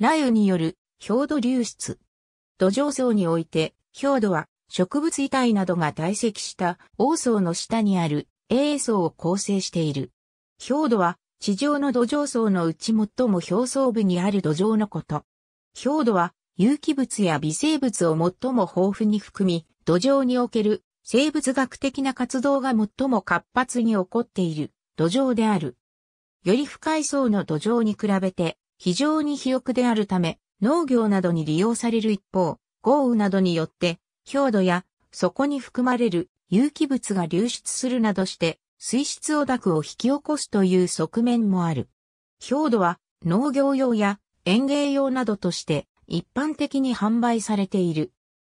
雷雨による氷土流出。土壌層において、氷土は植物遺体などが堆積した王層の下にある栄層を構成している。氷土は地上の土壌層のうち最も表層部にある土壌のこと。氷土は有機物や微生物を最も豊富に含み、土壌における生物学的な活動が最も活発に起こっている土壌である。より深い層の土壌に比べて非常に肥沃であるため、農業などに利用される一方、豪雨などによって、氷土や、そこに含まれる有機物が流出するなどして、水質汚濁を引き起こすという側面もある。氷土は農業用や園芸用などとして一般的に販売されている。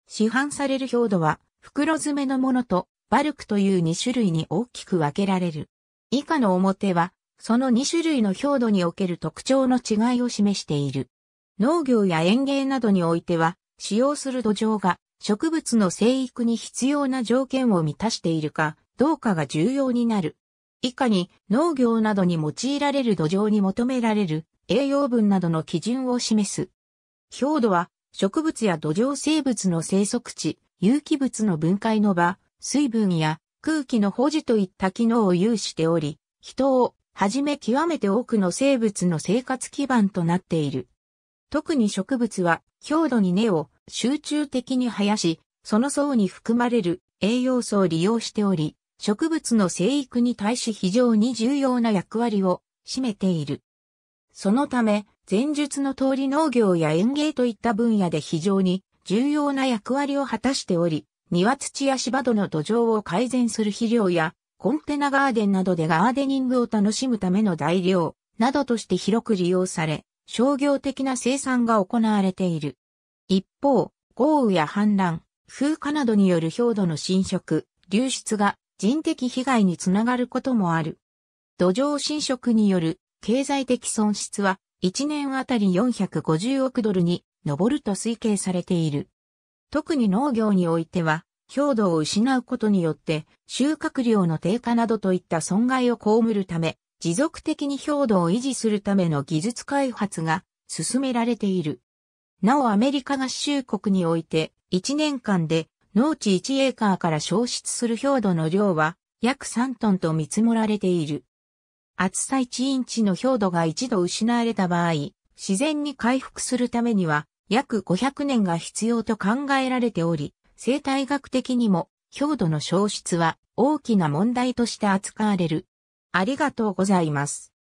市販される氷土は袋詰めのものとバルクという2種類に大きく分けられる。以下の表はその2種類の表土における特徴の違いを示している。農業や園芸などにおいては、使用する土壌が植物の生育に必要な条件を満たしているかどうかが重要になる。以下に農業などに用いられる土壌に求められる栄養分などの基準を示す。表土は植物や土壌生物の生息地、有機物の分解の場、水分や空気の保持といった機能を有しており、人をはじめ極めて多くの生物の生活基盤となっている。特に植物は、強度に根を集中的に生やし、その層に含まれる栄養素を利用しており、植物の生育に対し非常に重要な役割を占めている。そのため、前述の通り農業や園芸といった分野で非常に重要な役割を果たしており、庭土や芝土の土壌を改善する肥料やコンテナガーデンなどでガーデニングを楽しむための材料などとして広く利用され、商業的な生産が行われている。一方、豪雨や氾濫、風化などによる氷土の浸食、流出が人的被害につながることもある。土壌侵食による経済的損失は1年あたり450億ドルに上ると推計されている。特に農業においては氷土を失うことによって、収穫量の低下などといった損害を被るため、持続的に氷土を維持するための技術開発が進められている。なおアメリカ合衆国において、1年間で農地1エーカーから消失する氷土の量は約3トンと見積もられている。厚さ1インチの氷土が一度失われた場合、自然に回復するためには約500年が必要と考えられており、生態学的にも、強度の消失は大きな問題として扱われる。ありがとうございます。